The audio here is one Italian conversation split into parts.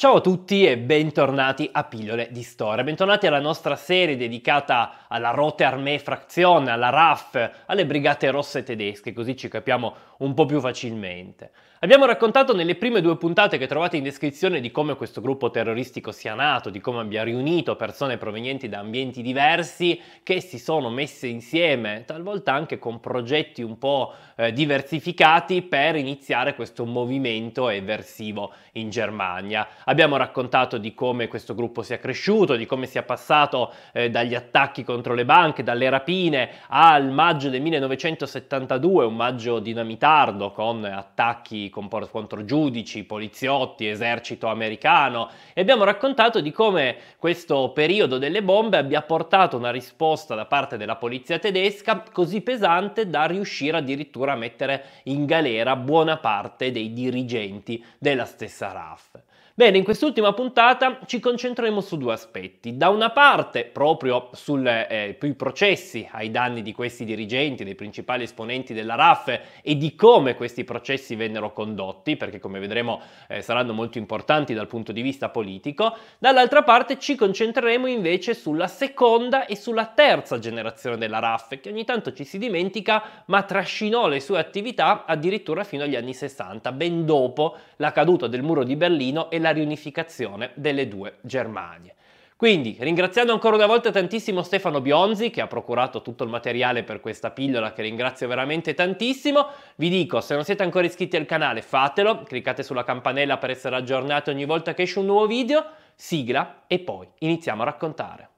Ciao a tutti e bentornati a Pillole di Storia, bentornati alla nostra serie dedicata alla Rote Armee Frazione, alla RAF, alle Brigate Rosse tedesche, così ci capiamo un po' più facilmente. Abbiamo raccontato nelle prime due puntate che trovate in descrizione di come questo gruppo terroristico sia nato, di come abbia riunito persone provenienti da ambienti diversi che si sono messe insieme, talvolta anche con progetti un po' eh, diversificati per iniziare questo movimento eversivo in Germania. Abbiamo raccontato di come questo gruppo sia cresciuto, di come sia passato eh, dagli attacchi contro le banche, dalle rapine al maggio del 1972, un maggio dinamitardo con attacchi compor- contro giudici, poliziotti, esercito americano e abbiamo raccontato di come questo periodo delle bombe abbia portato una risposta da parte della polizia tedesca così pesante da riuscire addirittura a mettere in galera buona parte dei dirigenti della stessa RAF. Bene, in quest'ultima puntata ci concentreremo su due aspetti. Da una parte, proprio eh, sui eh, processi ai danni di questi dirigenti, dei principali esponenti della RAF e di come questi processi vennero condotti, perché come vedremo eh, saranno molto importanti dal punto di vista politico. Dall'altra parte ci concentreremo invece sulla seconda e sulla terza generazione della RAF, che ogni tanto ci si dimentica, ma trascinò le sue attività addirittura fino agli anni 60, ben dopo la caduta del muro di Berlino e la la riunificazione delle due Germanie. Quindi ringraziando ancora una volta tantissimo Stefano Bionzi che ha procurato tutto il materiale per questa pillola che ringrazio veramente tantissimo, vi dico se non siete ancora iscritti al canale fatelo, cliccate sulla campanella per essere aggiornati ogni volta che esce un nuovo video, sigla e poi iniziamo a raccontare.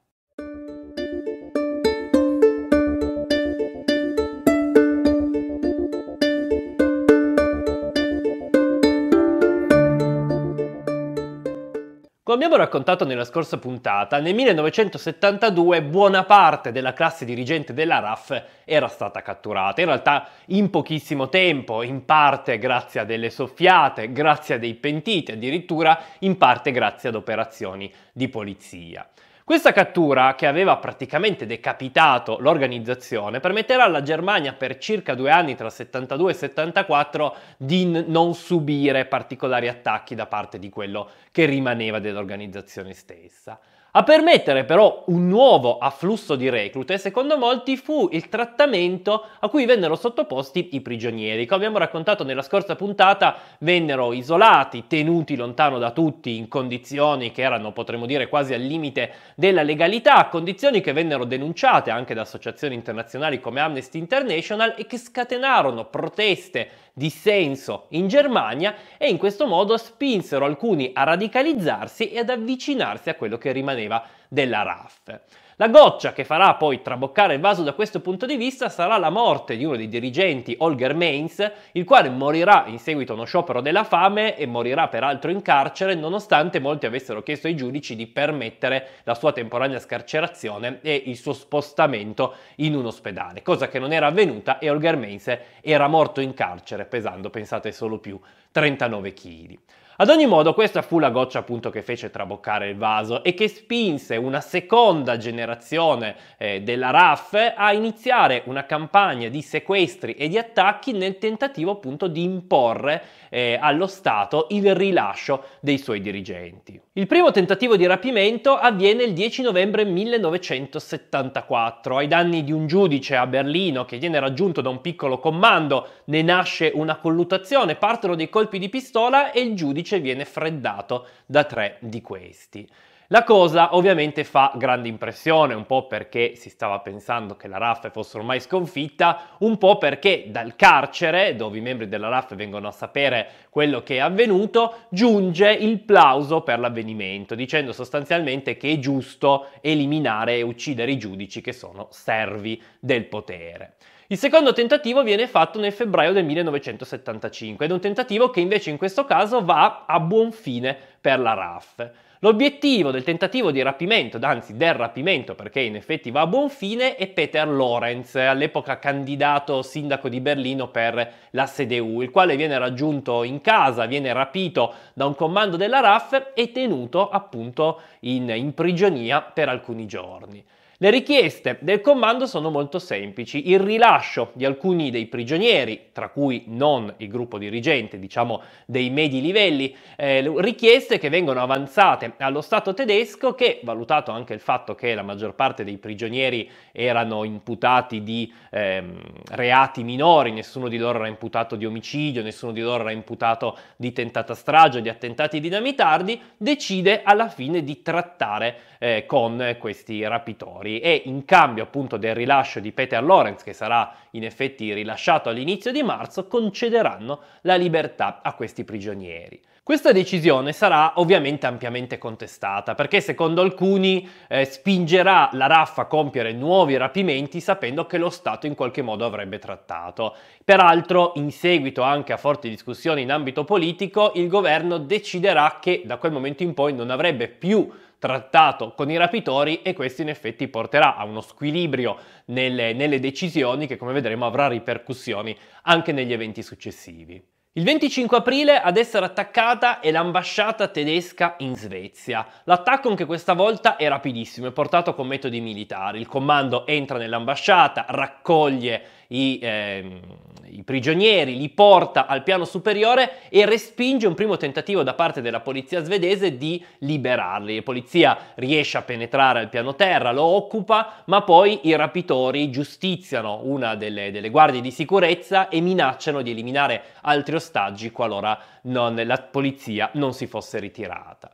Come abbiamo raccontato nella scorsa puntata, nel 1972 buona parte della classe dirigente della RAF era stata catturata, in realtà in pochissimo tempo, in parte grazie a delle soffiate, grazie a dei pentiti, addirittura in parte grazie ad operazioni di polizia. Questa cattura, che aveva praticamente decapitato l'organizzazione, permetterà alla Germania per circa due anni, tra 72 e 74, di non subire particolari attacchi da parte di quello che rimaneva dell'organizzazione stessa. A permettere però un nuovo afflusso di reclute, secondo molti, fu il trattamento a cui vennero sottoposti i prigionieri. Come abbiamo raccontato nella scorsa puntata, vennero isolati, tenuti lontano da tutti, in condizioni che erano, potremmo dire, quasi al limite della legalità, condizioni che vennero denunciate anche da associazioni internazionali come Amnesty International e che scatenarono proteste dissenso in Germania e in questo modo spinsero alcuni a radicalizzarsi e ad avvicinarsi a quello che rimaneva manteneva della RAF. La goccia che farà poi traboccare il vaso da questo punto di vista sarà la morte di uno dei dirigenti, Holger Mainz, il quale morirà in seguito a uno sciopero della fame e morirà peraltro in carcere nonostante molti avessero chiesto ai giudici di permettere la sua temporanea scarcerazione e il suo spostamento in un ospedale, cosa che non era avvenuta e Holger Mainz era morto in carcere pesando, pensate, solo più 39 kg. Ad ogni modo questa fu la goccia appunto che fece traboccare il vaso e che spinse una seconda generazione eh, della RAF a iniziare una campagna di sequestri e di attacchi nel tentativo appunto di imporre eh, allo Stato il rilascio dei suoi dirigenti. Il primo tentativo di rapimento avviene il 10 novembre 1974 ai danni di un giudice a Berlino che viene raggiunto da un piccolo comando, ne nasce una colluttazione, partono dei colpi di pistola e il giudice superficie viene freddato da tre di questi. La cosa ovviamente fa grande impressione, un po' perché si stava pensando che la RAF fosse ormai sconfitta, un po' perché dal carcere, dove i membri della RAF vengono a sapere quello che è avvenuto, giunge il plauso per l'avvenimento, dicendo sostanzialmente che è giusto eliminare e uccidere i giudici che sono servi del potere. Il secondo tentativo viene fatto nel febbraio del 1975 ed è un tentativo che invece in questo caso va a buon fine per la RAF. L'obiettivo del tentativo di rapimento, anzi del rapimento perché in effetti va a buon fine, è Peter Lorenz, all'epoca candidato sindaco di Berlino per la CDU, il quale viene raggiunto in casa, viene rapito da un comando della RAF e tenuto appunto in, in prigionia per alcuni giorni. Le richieste del comando sono molto semplici, il rilascio di alcuni dei prigionieri, tra cui non il gruppo dirigente, diciamo dei medi livelli, eh, richieste che vengono avanzate allo Stato tedesco che, valutato anche il fatto che la maggior parte dei prigionieri erano imputati di eh, reati minori, nessuno di loro era imputato di omicidio, nessuno di loro era imputato di tentata strage, di attentati dinamitardi, decide alla fine di trattare eh, con questi rapitori e in cambio appunto del rilascio di Peter Lawrence che sarà in effetti rilasciato all'inizio di marzo concederanno la libertà a questi prigionieri. Questa decisione sarà ovviamente ampiamente contestata perché secondo alcuni eh, spingerà la RAF a compiere nuovi rapimenti sapendo che lo Stato in qualche modo avrebbe trattato. Peraltro, in seguito anche a forti discussioni in ambito politico, il governo deciderà che da quel momento in poi non avrebbe più trattato con i rapitori e questo in effetti porterà a uno squilibrio nelle, nelle decisioni che come vedremo avrà ripercussioni anche negli eventi successivi. Il 25 aprile ad essere attaccata è l'ambasciata tedesca in Svezia. L'attacco anche questa volta è rapidissimo, è portato con metodi militari. Il comando entra nell'ambasciata, raccoglie i, eh, i prigionieri, li porta al piano superiore e respinge un primo tentativo da parte della polizia svedese di liberarli. La polizia riesce a penetrare al piano terra, lo occupa, ma poi i rapitori giustiziano una delle, delle guardie di sicurezza e minacciano di eliminare altri ostaggi qualora non, la polizia non si fosse ritirata.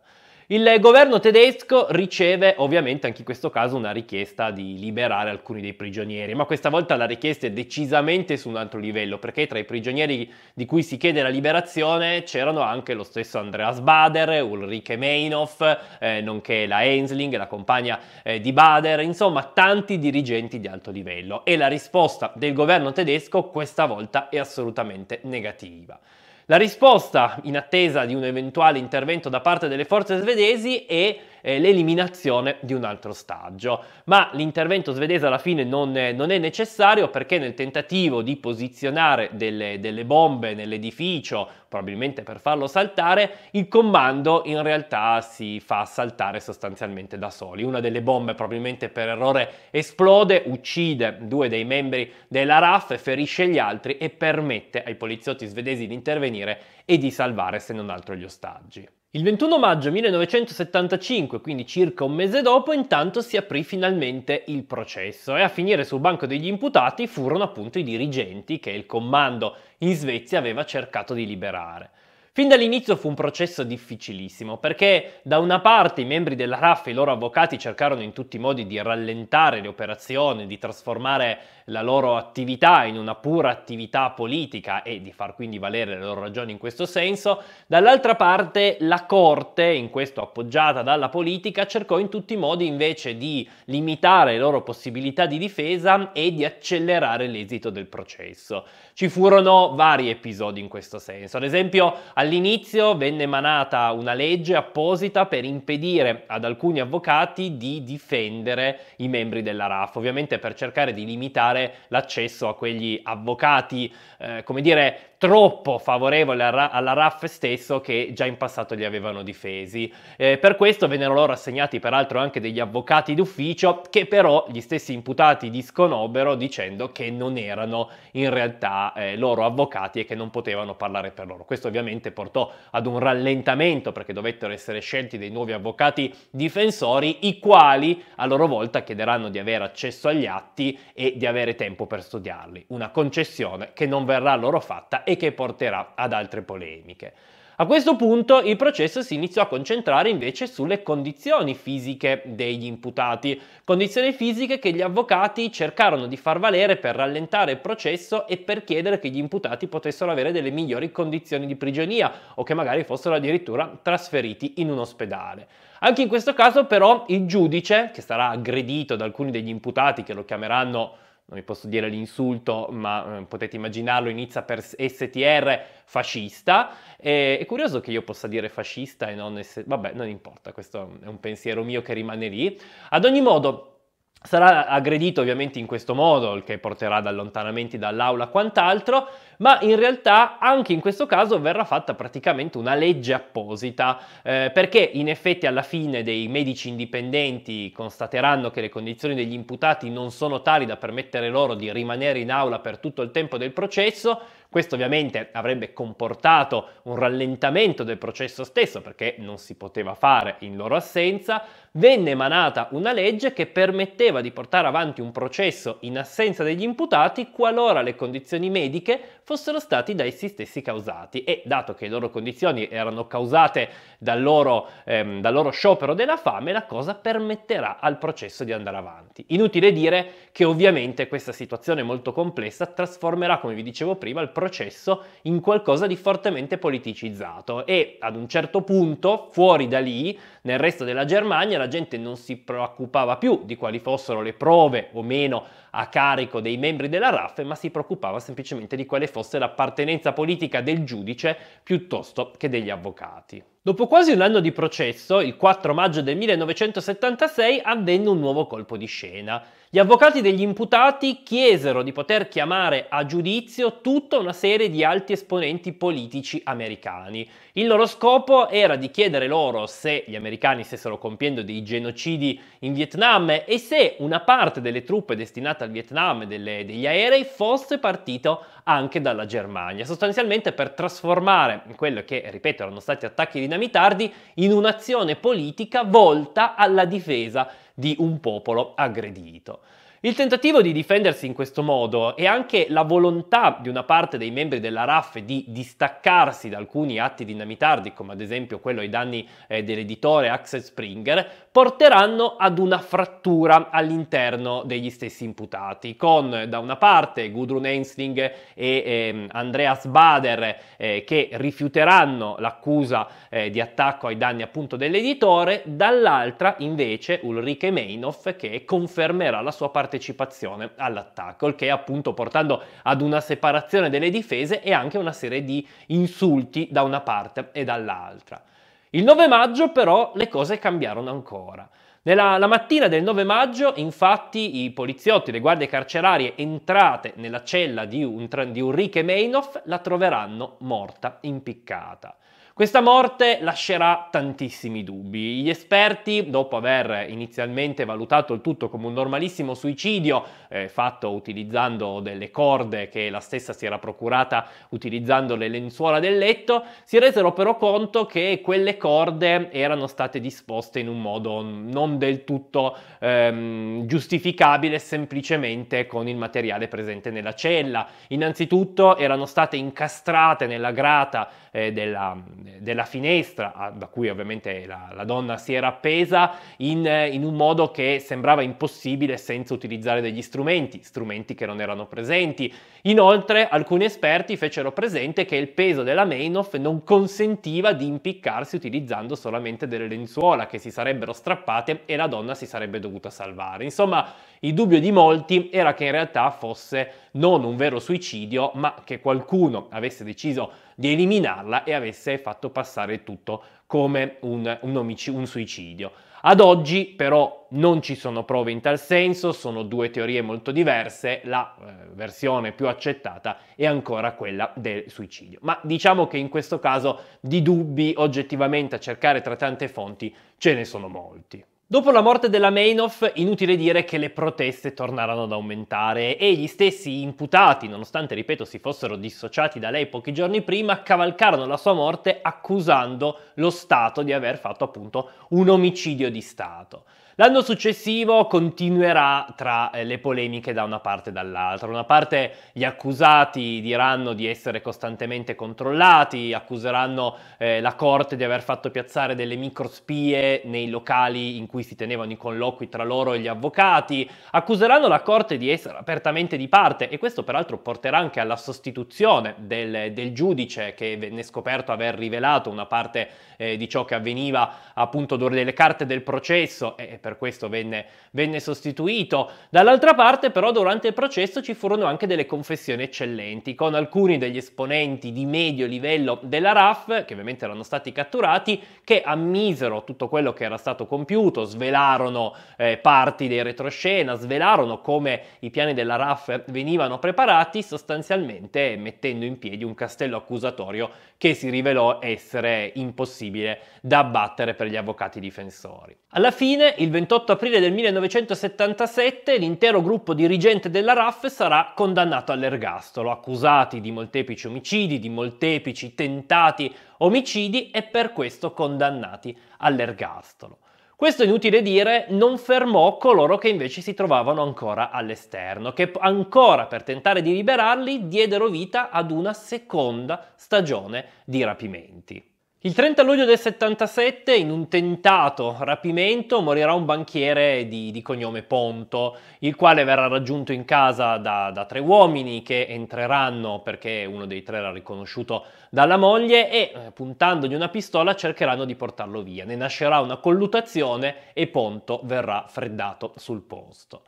Il governo tedesco riceve ovviamente anche in questo caso una richiesta di liberare alcuni dei prigionieri, ma questa volta la richiesta è decisamente su un altro livello, perché tra i prigionieri di cui si chiede la liberazione c'erano anche lo stesso Andreas Bader, Ulrike Meinhof, eh, nonché la Hensling, la compagna eh, di Bader, insomma tanti dirigenti di alto livello e la risposta del governo tedesco questa volta è assolutamente negativa. La risposta, in attesa di un eventuale intervento da parte delle forze svedesi, è eh, l'eliminazione di un altro ostaggio. Ma l'intervento svedese alla fine non, eh, non è necessario perché nel tentativo di posizionare delle, delle bombe nell'edificio, probabilmente per farlo saltare, il comando in realtà si fa saltare sostanzialmente da soli. Una delle bombe probabilmente per errore esplode, uccide due dei membri della RAF, ferisce gli altri e permette ai poliziotti svedesi di intervenire e di salvare se non altro gli ostaggi. Il 21 maggio 1975, quindi circa un mese dopo, intanto si aprì finalmente il processo e a finire sul banco degli imputati furono appunto i dirigenti che il comando in Svezia aveva cercato di liberare. Fin dall'inizio fu un processo difficilissimo perché da una parte i membri della RAF e i loro avvocati cercarono in tutti i modi di rallentare le operazioni, di trasformare la loro attività in una pura attività politica e di far quindi valere le loro ragioni in questo senso, dall'altra parte la corte, in questo appoggiata dalla politica, cercò in tutti i modi invece di limitare le loro possibilità di difesa e di accelerare l'esito del processo. Ci furono vari episodi in questo senso, ad esempio all'inizio venne emanata una legge apposita per impedire ad alcuni avvocati di difendere i membri della RAF, ovviamente per cercare di limitare dare l'accesso a quegli avvocati, eh, come dire, troppo favorevole alla RAF stesso che già in passato li avevano difesi. Eh, per questo vennero loro assegnati peraltro anche degli avvocati d'ufficio che però gli stessi imputati disconobbero dicendo che non erano in realtà eh, loro avvocati e che non potevano parlare per loro. Questo ovviamente portò ad un rallentamento perché dovettero essere scelti dei nuovi avvocati difensori i quali a loro volta chiederanno di avere accesso agli atti e di avere tempo per studiarli. Una concessione che non verrà loro fatta e che porterà ad altre polemiche. A questo punto il processo si iniziò a concentrare invece sulle condizioni fisiche degli imputati, condizioni fisiche che gli avvocati cercarono di far valere per rallentare il processo e per chiedere che gli imputati potessero avere delle migliori condizioni di prigionia o che magari fossero addirittura trasferiti in un ospedale. Anche in questo caso però il giudice, che sarà aggredito da alcuni degli imputati che lo chiameranno non vi posso dire l'insulto, ma eh, potete immaginarlo, inizia per STR fascista. E, è curioso che io possa dire fascista e non... S- vabbè, non importa, questo è un pensiero mio che rimane lì. Ad ogni modo... Sarà aggredito ovviamente in questo modo, il che porterà ad allontanamenti dall'aula e quant'altro, ma in realtà anche in questo caso verrà fatta praticamente una legge apposita, eh, perché in effetti alla fine dei medici indipendenti constateranno che le condizioni degli imputati non sono tali da permettere loro di rimanere in aula per tutto il tempo del processo questo ovviamente avrebbe comportato un rallentamento del processo stesso perché non si poteva fare in loro assenza, venne emanata una legge che permetteva di portare avanti un processo in assenza degli imputati qualora le condizioni mediche fossero stati da essi stessi causati e dato che le loro condizioni erano causate dal loro, ehm, dal loro sciopero della fame, la cosa permetterà al processo di andare avanti. Inutile dire che ovviamente questa situazione molto complessa trasformerà, come vi dicevo prima, il processo in qualcosa di fortemente politicizzato e ad un certo punto, fuori da lì, nel resto della Germania, la gente non si preoccupava più di quali fossero le prove o meno a carico dei membri della RAF, ma si preoccupava semplicemente di quale fosse l'appartenenza politica del giudice piuttosto che degli avvocati. Dopo quasi un anno di processo, il 4 maggio del 1976 avvenne un nuovo colpo di scena. Gli avvocati degli imputati chiesero di poter chiamare a giudizio tutta una serie di alti esponenti politici americani. Il loro scopo era di chiedere loro se gli americani stessero compiendo dei genocidi in Vietnam e se una parte delle truppe destinate al Vietnam, e degli aerei, fosse partito anche dalla Germania, sostanzialmente per trasformare quello che, ripeto, erano stati attacchi dinamitardi in un'azione politica volta alla difesa di un popolo aggredito. Il tentativo di difendersi in questo modo e anche la volontà di una parte dei membri della RAF di distaccarsi da alcuni atti dinamitardi, come ad esempio quello ai danni eh, dell'editore Axel Springer, porteranno ad una frattura all'interno degli stessi imputati, con eh, da una parte Gudrun Ensling e eh, Andreas Bader eh, che rifiuteranno l'accusa eh, di attacco ai danni appunto dell'editore, dall'altra invece Ulrike Meinhof che confermerà la sua partecipazione partecipazione all'attacco, il che appunto portando ad una separazione delle difese e anche una serie di insulti da una parte e dall'altra. Il 9 maggio però le cose cambiarono ancora. Nella mattina del 9 maggio, infatti, i poliziotti, le guardie carcerarie entrate nella cella di, un, di Ulrike Meinhof la troveranno morta, impiccata. Questa morte lascerà tantissimi dubbi. Gli esperti, dopo aver inizialmente valutato il tutto come un normalissimo suicidio, eh, fatto utilizzando delle corde che la stessa si era procurata utilizzando le lenzuola del letto, si resero però conto che quelle corde erano state disposte in un modo non del tutto ehm, giustificabile semplicemente con il materiale presente nella cella. Innanzitutto erano state incastrate nella grata eh, della della finestra, da cui ovviamente la, la donna si era appesa, in, in, un modo che sembrava impossibile senza utilizzare degli strumenti, strumenti che non erano presenti. Inoltre alcuni esperti fecero presente che il peso della Menoff non consentiva di impiccarsi utilizzando solamente delle lenzuola che si sarebbero strappate e la donna si sarebbe dovuta salvare. Insomma, il dubbio di molti era che in realtà fosse non un vero suicidio, ma che qualcuno avesse deciso di eliminarla e avesse fatto passare tutto come un, un, omic- un suicidio. Ad oggi però non ci sono prove in tal senso, sono due teorie molto diverse, la eh, versione più accettata è ancora quella del suicidio. Ma diciamo che in questo caso di dubbi oggettivamente a cercare tra tante fonti ce ne sono molti. Dopo la morte della Mainoff, inutile dire che le proteste tornarono ad aumentare e gli stessi imputati, nonostante, ripeto, si fossero dissociati da lei pochi giorni prima, cavalcarono la sua morte accusando lo Stato di aver fatto appunto un omicidio di Stato. L'anno successivo continuerà tra eh, le polemiche da una parte e dall'altra. Da una parte gli accusati diranno di essere costantemente controllati, accuseranno eh, la corte di aver fatto piazzare delle microspie nei locali in cui si tenevano i colloqui tra loro e gli avvocati, accuseranno la corte di essere apertamente di parte e questo peraltro porterà anche alla sostituzione del, del giudice che venne scoperto aver rivelato una parte eh, di ciò che avveniva appunto delle carte del processo e per questo venne, venne sostituito. Dall'altra parte però durante il processo ci furono anche delle confessioni eccellenti con alcuni degli esponenti di medio livello della RAF, che ovviamente erano stati catturati, che ammisero tutto quello che era stato compiuto, svelarono eh, parti dei retroscena, svelarono come i piani della RAF venivano preparati, sostanzialmente mettendo in piedi un castello accusatorio che si rivelò essere impossibile da abbattere per gli avvocati difensori. Alla fine il 28 aprile del 1977 l'intero gruppo dirigente della RAF sarà condannato all'ergastolo, accusati di molteplici omicidi, di molteplici tentati omicidi e per questo condannati all'ergastolo. Questo inutile dire non fermò coloro che invece si trovavano ancora all'esterno, che ancora per tentare di liberarli diedero vita ad una seconda stagione di rapimenti. Il 30 luglio del 77, in un tentato rapimento, morirà un banchiere di, di cognome Ponto, il quale verrà raggiunto in casa da, da, tre uomini che entreranno perché uno dei tre era riconosciuto dalla moglie e eh, puntandogli una pistola cercheranno di portarlo via. Ne nascerà una collutazione e Ponto verrà freddato sul posto.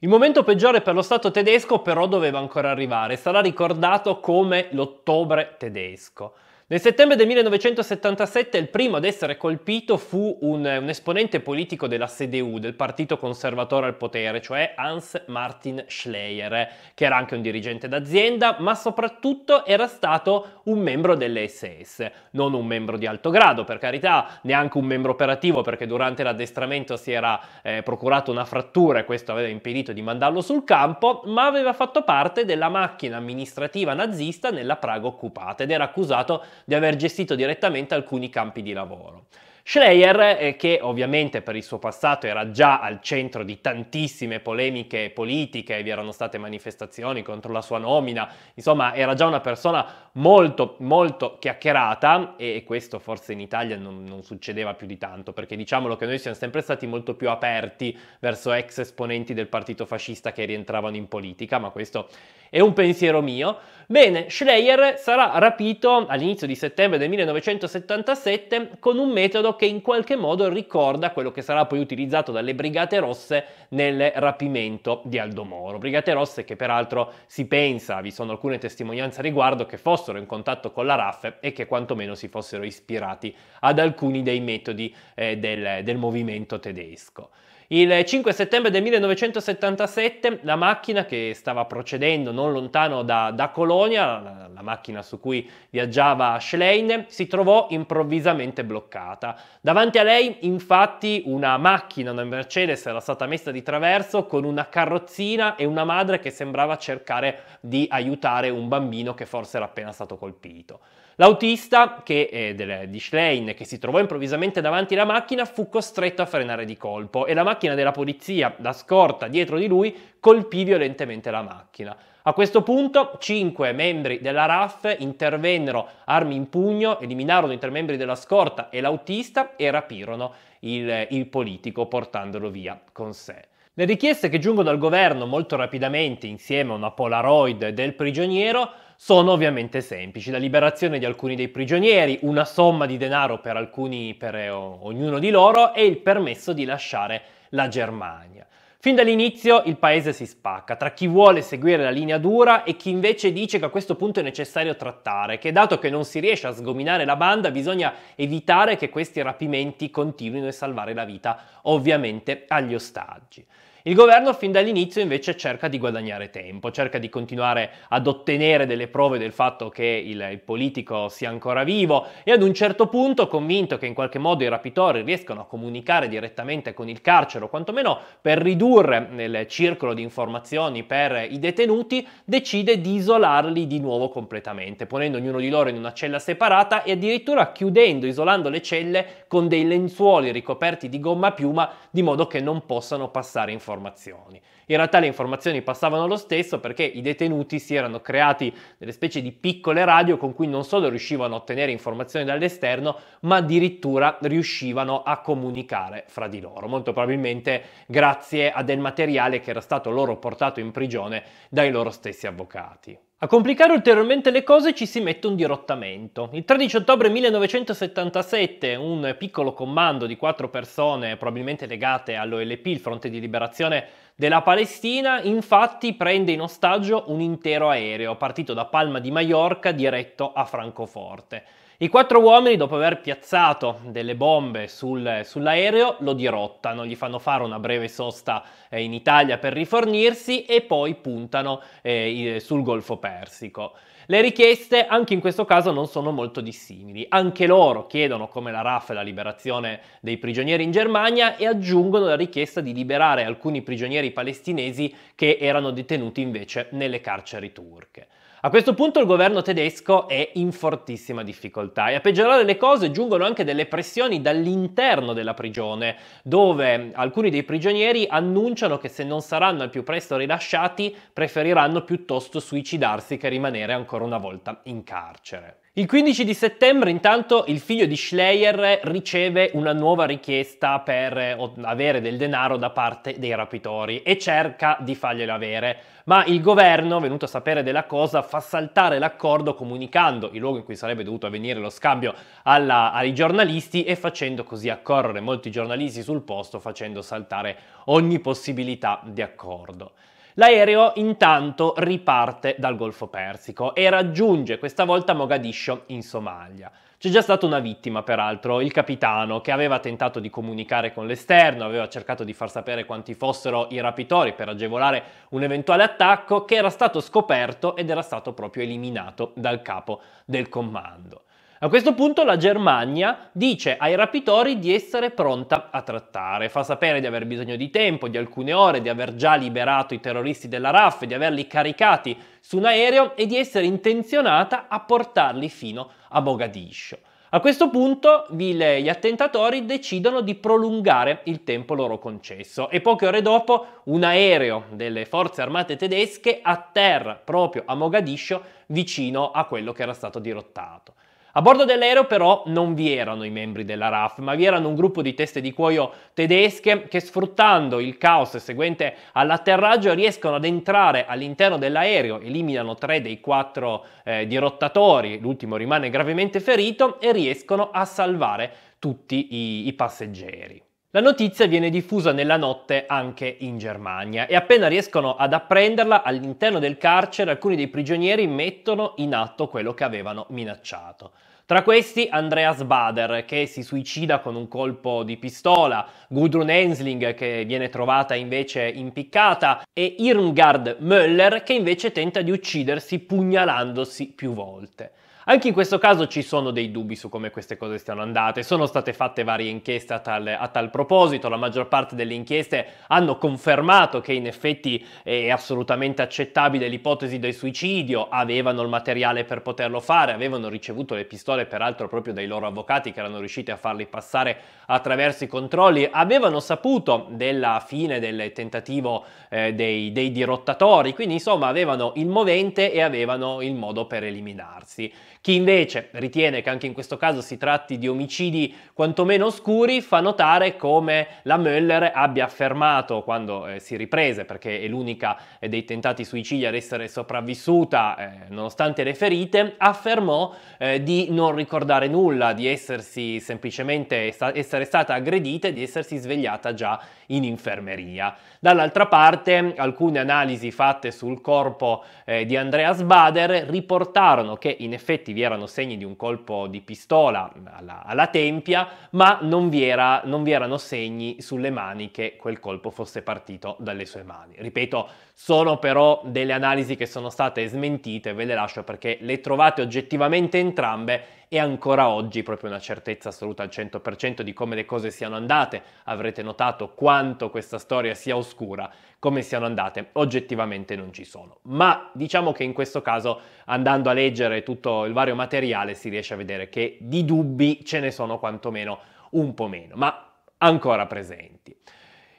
Il momento peggiore per lo Stato tedesco però doveva ancora arrivare, sarà ricordato come l'ottobre tedesco. Nel settembre del 1977 il primo ad essere colpito fu un, un, esponente politico della CDU, del partito conservatore al potere, cioè Hans Martin Schleyer, che era anche un dirigente d'azienda, ma soprattutto era stato un membro delle SS, non un membro di alto grado per carità, neanche un membro operativo perché durante l'addestramento si era eh, procurato una frattura e questo aveva impedito di mandarlo sul campo, ma aveva fatto parte della macchina amministrativa nazista nella Praga occupata ed era accusato di aver gestito direttamente alcuni campi di lavoro. Schleyer, eh, che ovviamente per il suo passato era già al centro di tantissime polemiche politiche, vi erano state manifestazioni contro la sua nomina, insomma era già una persona molto molto chiacchierata e questo forse in Italia non, non succedeva più di tanto, perché diciamolo che noi siamo sempre stati molto più aperti verso ex esponenti del partito fascista che rientravano in politica, ma questo è un pensiero mio. Bene, Schleyer sarà rapito all'inizio di settembre del 1977 con un metodo che in qualche modo ricorda quello che sarà poi utilizzato dalle Brigate Rosse nel rapimento di Aldo Moro. Brigate Rosse che peraltro si pensa, vi sono alcune testimonianze a riguardo, che fossero in contatto con la RAF e che quantomeno si fossero ispirati ad alcuni dei metodi eh, del, del movimento tedesco. Il 5 settembre del 1977 la macchina che stava procedendo non lontano da, da Colonia, la, la, macchina su cui viaggiava Schlein, si trovò improvvisamente bloccata. Davanti a lei infatti una macchina, una Mercedes, era stata messa di traverso con una carrozzina e una madre che sembrava cercare di aiutare un bambino che forse era appena stato colpito. L'autista che, eh, del, di Schlein, che si trovò improvvisamente davanti alla macchina, fu costretto a frenare di colpo e la macchina della polizia, la scorta dietro di lui, colpì violentemente la macchina. A questo punto cinque membri della RAF intervennero armi in pugno, eliminarono i tre membri della scorta e l'autista e rapirono il, il politico portandolo via con sé. Le richieste che giungono al governo molto rapidamente insieme a una Polaroid del prigioniero sono ovviamente semplici. La liberazione di alcuni dei prigionieri, una somma di denaro per, alcuni, per eh, ognuno di loro e il permesso di lasciare la Germania. Fin dall'inizio il paese si spacca tra chi vuole seguire la linea dura e chi invece dice che a questo punto è necessario trattare, che dato che non si riesce a sgominare la banda bisogna evitare che questi rapimenti continuino e salvare la vita ovviamente agli ostaggi. Il governo fin dall'inizio invece cerca di guadagnare tempo, cerca di continuare ad ottenere delle prove del fatto che il, il politico sia ancora vivo e ad un certo punto, convinto che in qualche modo i rapitori riescano a comunicare direttamente con il carcere o quantomeno per ridurre il circolo di informazioni per i detenuti, decide di isolarli di nuovo completamente, ponendo ognuno di loro in una cella separata e addirittura chiudendo, isolando le celle con dei lenzuoli ricoperti di gomma piuma di modo che non possano passare informazioni informazioni. In realtà le informazioni passavano lo stesso perché i detenuti si erano creati delle specie di piccole radio con cui non solo riuscivano a ottenere informazioni dall'esterno, ma addirittura riuscivano a comunicare fra di loro, molto probabilmente grazie a del materiale che era stato loro portato in prigione dai loro stessi avvocati. A complicare ulteriormente le cose ci si mette un dirottamento. Il 13 ottobre 1977 un piccolo comando di quattro persone, probabilmente legate all'OLP, il Fronte di Liberazione della Palestina, infatti prende in ostaggio un intero aereo partito da Palma di Mallorca diretto a Francoforte. I quattro uomini, dopo aver piazzato delle bombe sul, sull'aereo, lo dirottano, gli fanno fare una breve sosta eh, in Italia per rifornirsi e poi puntano eh, sul Golfo Persico. Le richieste anche in questo caso non sono molto dissimili. Anche loro chiedono, come la RAF, la liberazione dei prigionieri in Germania e aggiungono la richiesta di liberare alcuni prigionieri palestinesi che erano detenuti invece nelle carceri turche. A questo punto il governo tedesco è in fortissima difficoltà e a peggiorare le cose giungono anche delle pressioni dall'interno della prigione, dove alcuni dei prigionieri annunciano che se non saranno al più presto rilasciati preferiranno piuttosto suicidarsi che rimanere ancora una volta in carcere. Il 15 di settembre intanto il figlio di Schleyer riceve una nuova richiesta per avere del denaro da parte dei rapitori e cerca di farglielo avere, ma il governo, venuto a sapere della cosa, fa saltare l'accordo comunicando il luogo in cui sarebbe dovuto avvenire lo scambio alla, ai giornalisti e facendo così accorrere molti giornalisti sul posto, facendo saltare ogni possibilità di accordo. L'aereo intanto riparte dal Golfo Persico e raggiunge questa volta Mogadiscio in Somalia. C'è già stata una vittima, peraltro, il capitano, che aveva tentato di comunicare con l'esterno, aveva cercato di far sapere quanti fossero i rapitori per agevolare un eventuale attacco, che era stato scoperto ed era stato proprio eliminato dal capo del comando. A questo punto la Germania dice ai rapitori di essere pronta a trattare, fa sapere di aver bisogno di tempo, di alcune ore, di aver già liberato i terroristi della RAF, di averli caricati su un aereo e di essere intenzionata a portarli fino a Mogadiscio. A questo punto gli attentatori decidono di prolungare il tempo loro concesso e poche ore dopo un aereo delle forze armate tedesche atterra proprio a Mogadiscio vicino a quello che era stato dirottato. A bordo dell'aereo però non vi erano i membri della RAF, ma vi erano un gruppo di teste di cuoio tedesche che sfruttando il caos seguente all'atterraggio riescono ad entrare all'interno dell'aereo, eliminano tre dei quattro eh, dirottatori, l'ultimo rimane gravemente ferito e riescono a salvare tutti i, i passeggeri. La notizia viene diffusa nella notte anche in Germania e appena riescono ad apprenderla all'interno del carcere alcuni dei prigionieri mettono in atto quello che avevano minacciato. Tra questi Andreas Bader che si suicida con un colpo di pistola, Gudrun Ensling che viene trovata invece impiccata e Irmgard Möller che invece tenta di uccidersi pugnalandosi più volte. Anche in questo caso ci sono dei dubbi su come queste cose stiano andate, sono state fatte varie inchieste a tal, a tal proposito, la maggior parte delle inchieste hanno confermato che in effetti è assolutamente accettabile l'ipotesi del suicidio, avevano il materiale per poterlo fare, avevano ricevuto le pistole peraltro proprio dai loro avvocati che erano riusciti a farli passare attraverso i controlli, avevano saputo della fine del tentativo eh, dei, dei dirottatori, quindi insomma avevano il movente e avevano il modo per eliminarsi. Chi invece ritiene che anche in questo caso si tratti di omicidi quantomeno oscuri fa notare come la Möller abbia affermato quando eh, si riprese, perché è l'unica eh, dei tentati suicidi ad essere sopravvissuta eh, nonostante le ferite, affermò eh, di non ricordare nulla, di essersi semplicemente sta- essere stata aggredita e di essersi svegliata già in infermeria. Dall'altra parte alcune analisi fatte sul corpo eh, di Andreas Bader riportarono che in effetti vi erano segni di un colpo di pistola alla, alla tempia, ma non vi, era, non vi erano segni sulle mani che quel colpo fosse partito dalle sue mani. Ripeto, sono però delle analisi che sono state smentite, ve le lascio perché le trovate oggettivamente entrambe e ancora oggi proprio una certezza assoluta al 100% di come le cose siano andate. Avrete notato quanto questa storia sia oscura, come siano andate, oggettivamente non ci sono. Ma diciamo che in questo caso andando a leggere tutto il vario materiale si riesce a vedere che di dubbi ce ne sono quantomeno un po' meno, ma ancora presenti.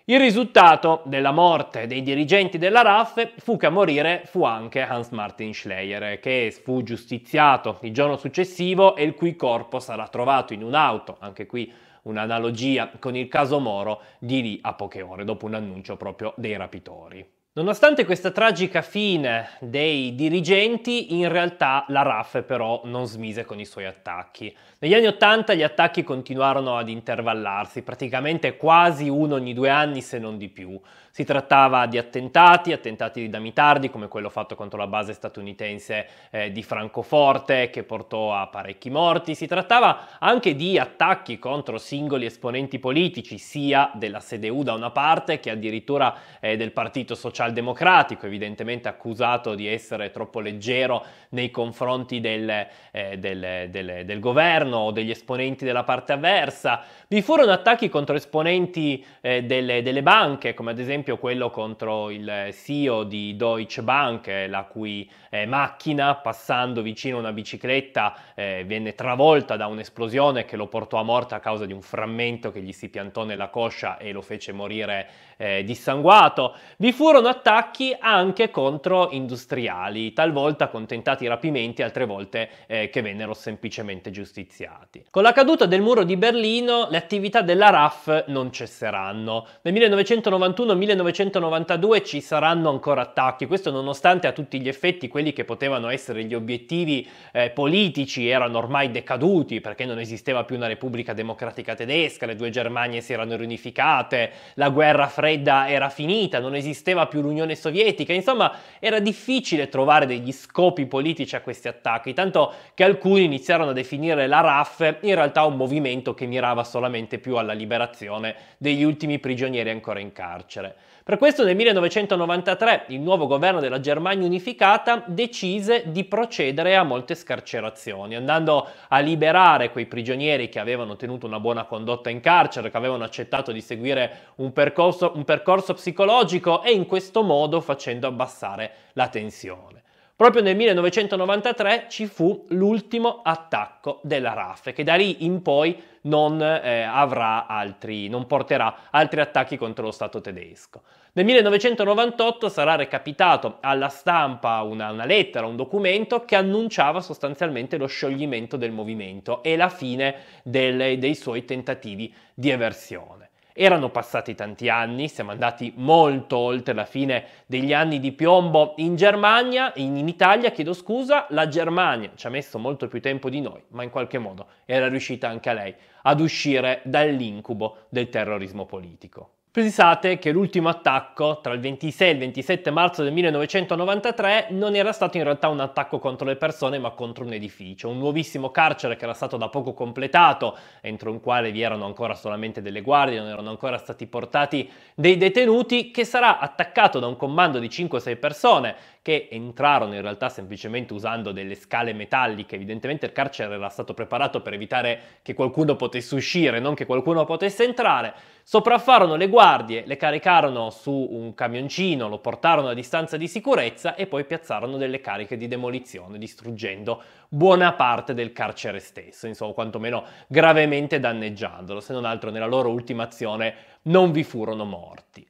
Il risultato della morte dei dirigenti della RAF fu che a morire fu anche Hans Martin Schleyer, che fu giustiziato il giorno successivo e il cui corpo sarà trovato in un'auto, anche qui un'analogia con il caso Moro, di lì a poche ore, dopo un annuncio proprio dei rapitori. Nonostante questa tragica fine dei dirigenti, in realtà la RAF però non smise con i suoi attacchi. Negli anni Ottanta gli attacchi continuarono ad intervallarsi, praticamente quasi uno ogni due anni se non di più. Si trattava di attentati, attentati di Damitardi come quello fatto contro la base statunitense eh, di Francoforte che portò a parecchi morti, si trattava anche di attacchi contro singoli esponenti politici sia della CDU da una parte che addirittura eh, del Partito Socialista socialdemocratico, evidentemente accusato di essere troppo leggero nei confronti del, eh, del, del, del governo o degli esponenti della parte avversa. Vi furono attacchi contro esponenti eh, delle, delle, banche, come ad esempio quello contro il CEO di Deutsche Bank, eh, la cui eh, macchina, passando vicino a una bicicletta, eh, venne travolta da un'esplosione che lo portò a morte a causa di un frammento che gli si piantò nella coscia e lo fece morire eh, dissanguato. Vi furono attacchi anche contro industriali, talvolta con tentati rapimenti, altre volte eh, che vennero semplicemente giustiziati. Con la caduta del muro di Berlino le attività della RAF non cesseranno. Nel 1991-1992 ci saranno ancora attacchi, questo nonostante a tutti gli effetti quelli che potevano essere gli obiettivi eh, politici erano ormai decaduti perché non esisteva più una Repubblica Democratica Tedesca, le due Germanie si erano riunificate, la guerra fredda era finita, non esisteva più l'Unione Sovietica, insomma era difficile trovare degli scopi politici a questi attacchi, tanto che alcuni iniziarono a definire la RAF in realtà un movimento che mirava solamente più alla liberazione degli ultimi prigionieri ancora in carcere. Per questo nel 1993 il nuovo governo della Germania unificata decise di procedere a molte scarcerazioni, andando a liberare quei prigionieri che avevano tenuto una buona condotta in carcere, che avevano accettato di seguire un percorso, un percorso psicologico e in questo modo facendo abbassare la tensione. Proprio nel 1993 ci fu l'ultimo attacco della RAF, che da lì in poi non, eh, altri, non porterà altri attacchi contro lo Stato tedesco. Nel 1998 sarà recapitato alla stampa una, una lettera, un documento che annunciava sostanzialmente lo scioglimento del movimento e la fine delle, dei suoi tentativi di eversione. Erano passati tanti anni, siamo andati molto oltre la fine degli anni di piombo in Germania, in, Italia, chiedo scusa, la Germania ci ha messo molto più tempo di noi, ma in qualche modo era riuscita anche a lei ad uscire dall'incubo del terrorismo politico. Pensate che l'ultimo attacco tra il 26 e il 27 marzo del 1993 non era stato in realtà un attacco contro le persone ma contro un edificio, un nuovissimo carcere che era stato da poco completato, entro il quale vi erano ancora solamente delle guardie, non erano ancora stati portati dei detenuti, che sarà attaccato da un comando di 5-6 persone che entrarono in realtà semplicemente usando delle scale metalliche, evidentemente il carcere era stato preparato per evitare che qualcuno potesse uscire, non che qualcuno potesse entrare Sopraffarono le guardie, le caricarono su un camioncino, lo portarono a distanza di sicurezza e poi piazzarono delle cariche di demolizione, distruggendo buona parte del carcere stesso, insomma, quantomeno gravemente danneggiandolo. Se non altro, nella loro ultima azione non vi furono morti.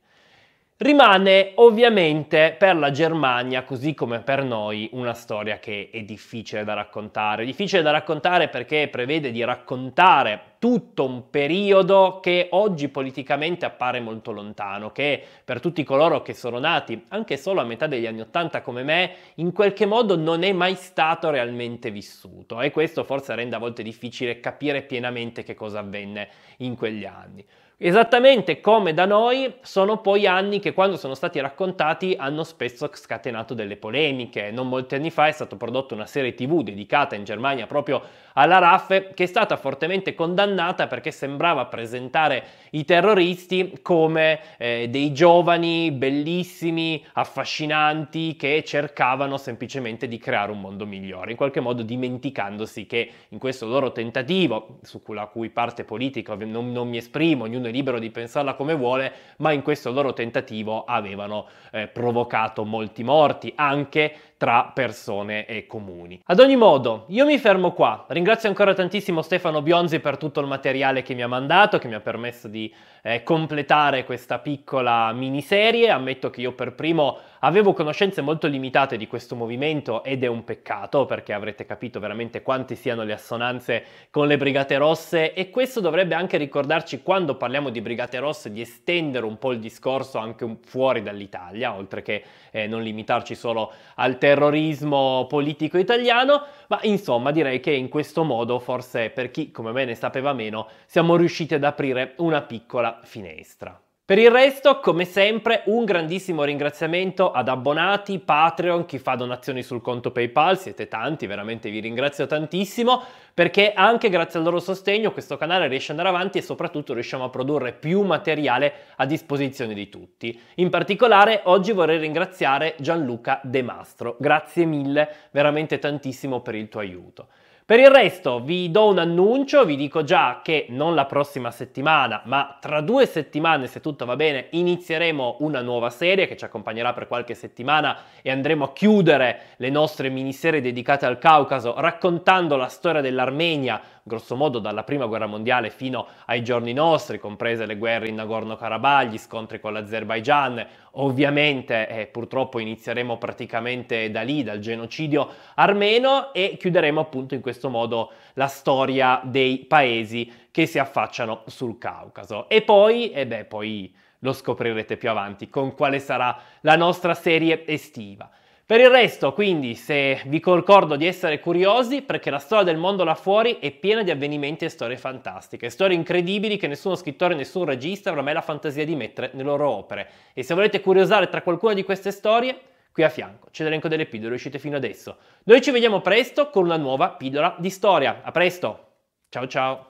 Rimane ovviamente per la Germania, così come per noi, una storia che è difficile da raccontare. Difficile da raccontare perché prevede di raccontare tutto un periodo che oggi politicamente appare molto lontano, che per tutti coloro che sono nati anche solo a metà degli anni Ottanta come me, in qualche modo non è mai stato realmente vissuto e questo forse rende a volte difficile capire pienamente che cosa avvenne in quegli anni. Esattamente come da noi sono poi anni che quando sono stati raccontati hanno spesso scatenato delle polemiche. Non molti anni fa è stata prodotta una serie tv dedicata in Germania proprio alla RAF che è stata fortemente condannata perché sembrava presentare i terroristi come eh, dei giovani bellissimi, affascinanti che cercavano semplicemente di creare un mondo migliore, in qualche modo dimenticandosi che in questo loro tentativo, sulla cui parte politica non, non mi esprimo, ognuno ognuno è libero di pensarla come vuole, ma in questo loro tentativo avevano eh, provocato molti morti, anche tra persone e comuni. Ad ogni modo, io mi fermo qua. Ringrazio ancora tantissimo Stefano Bionzi per tutto il materiale che mi ha mandato, che mi ha permesso di eh, completare questa piccola miniserie. Ammetto che io per primo avevo conoscenze molto limitate di questo movimento ed è un peccato perché avrete capito veramente quante siano le assonanze con le Brigate Rosse e questo dovrebbe anche ricordarci quando parliamo di Brigate Rosse di estendere un po' il discorso anche fuori dall'Italia, oltre che eh, non limitarci solo al territorio terrorismo politico italiano, ma insomma direi che in questo modo, forse per chi come me ne sapeva meno, siamo riusciti ad aprire una piccola finestra. Per il resto, come sempre, un grandissimo ringraziamento ad abbonati, Patreon, chi fa donazioni sul conto PayPal, siete tanti, veramente vi ringrazio tantissimo, perché anche grazie al loro sostegno questo canale riesce ad andare avanti e soprattutto riusciamo a produrre più materiale a disposizione di tutti. In particolare, oggi vorrei ringraziare Gianluca De Mastro, grazie mille, veramente tantissimo per il tuo aiuto. Per il resto vi do un annuncio, vi dico già che non la prossima settimana, ma tra due settimane, se tutto va bene, inizieremo una nuova serie che ci accompagnerà per qualche settimana e andremo a chiudere le nostre miniserie dedicate al Caucaso raccontando la storia dell'Armenia, grosso modo dalla prima guerra mondiale fino ai giorni nostri, comprese le guerre in Nagorno-Karabakh, gli scontri con l'Azerbaigian. Ovviamente eh, purtroppo inizieremo praticamente da lì, dal genocidio armeno e chiuderemo appunto in questo questo modo la storia dei paesi che si affacciano sul Caucaso. E poi, e beh, poi lo scoprirete più avanti con quale sarà la nostra serie estiva. Per il resto, quindi, se vi concordo di essere curiosi, perché la storia del mondo là fuori è piena di avvenimenti e storie fantastiche, storie incredibili che nessuno scrittore, nessun regista avrà mai la fantasia di mettere nelle loro opere. E se volete curiosare tra qualcuna di queste storie, qui a fianco. C'è l'elenco delle pillole uscite fino adesso. Noi ci vediamo presto con una nuova pillola di storia. A presto. Ciao ciao.